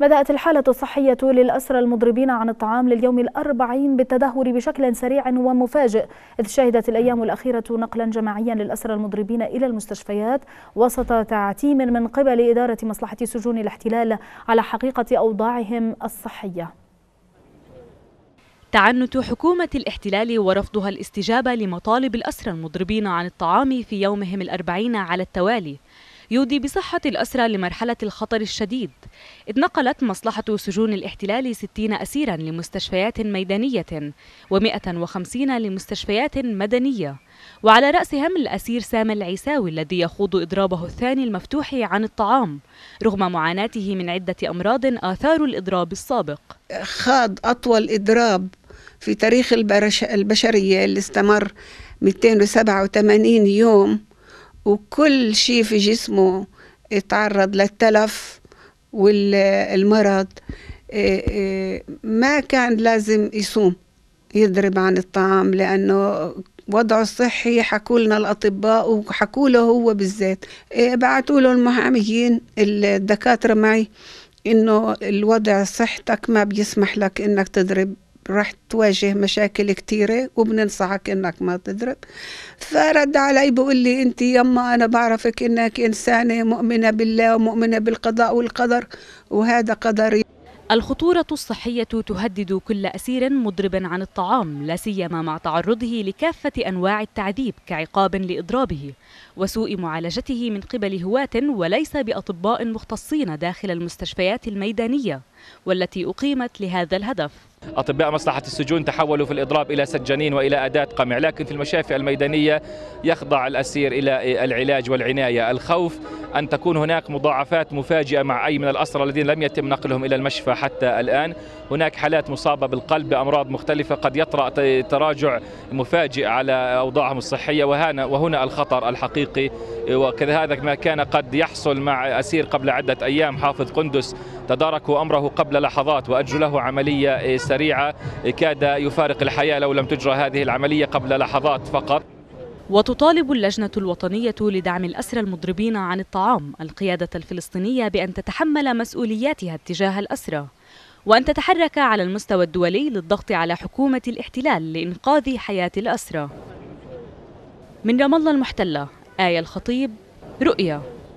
بدأت الحالة الصحية للأسرى المضربين عن الطعام لليوم الأربعين بالتدهور بشكل سريع ومفاجئ إذ شهدت الأيام الأخيرة نقلا جماعيا للأسرى المضربين إلى المستشفيات وسط تعتيم من قبل إدارة مصلحة سجون الاحتلال على حقيقة أوضاعهم الصحية تعنت حكومة الاحتلال ورفضها الاستجابة لمطالب الأسرى المضربين عن الطعام في يومهم الأربعين على التوالي يودي بصحة الأسرى لمرحلة الخطر الشديد إذ نقلت مصلحة سجون الاحتلال 60 أسيرا لمستشفيات ميدانية و150 لمستشفيات مدنية وعلى رأسهم الأسير سامي العيساوي الذي يخوض إضرابه الثاني المفتوح عن الطعام رغم معاناته من عدة أمراض آثار الإضراب السابق خاض أطول إضراب في تاريخ البشرية اللي استمر 287 يوم وكل شيء في جسمه تعرض للتلف والمرض إيه، إيه، ما كان لازم يصوم يضرب عن الطعام لأنه وضعه الصحي حكوا لنا الأطباء وحكوا له هو بالذات إيه، بعتوا له المحاميين الدكاترة معي إنه الوضع صحتك ما بيسمح لك إنك تضرب راح تواجه مشاكل كثيره وبننصحك انك ما تضرب فرد علي بقول لي انت يما انا بعرفك انك انسانة مؤمنة بالله ومؤمنة بالقضاء والقدر وهذا قدري الخطورة الصحية تهدد كل أسير مضرب عن الطعام لا سيما مع تعرضه لكافة أنواع التعذيب كعقاب لإضرابه وسوء معالجته من قبل هواة وليس بأطباء مختصين داخل المستشفيات الميدانية والتي أقيمت لهذا الهدف أطباء مصلحة السجون تحولوا في الإضراب إلى سجانين وإلى أداة قمع لكن في المشافي الميدانية يخضع الأسير إلى العلاج والعناية الخوف أن تكون هناك مضاعفات مفاجئة مع أي من الأسرى الذين لم يتم نقلهم إلى المشفى حتى الآن هناك حالات مصابة بالقلب بأمراض مختلفة قد يطرأ تراجع مفاجئ على أوضاعهم الصحية وهنا, وهنا الخطر الحقيقي وكذا هذا ما كان قد يحصل مع أسير قبل عدة أيام حافظ قندس تداركوا أمره قبل لحظات وأجروا له عملية سريعة كاد يفارق الحياة لو لم تجرى هذه العملية قبل لحظات فقط وتطالب اللجنة الوطنية لدعم الأسرى المضربين عن الطعام القيادة الفلسطينية بأن تتحمل مسؤولياتها تجاه الأسرى وأن تتحرك على المستوى الدولي للضغط على حكومة الاحتلال لإنقاذ حياة الأسرى من رام الله المحتلة آية الخطيب رؤيا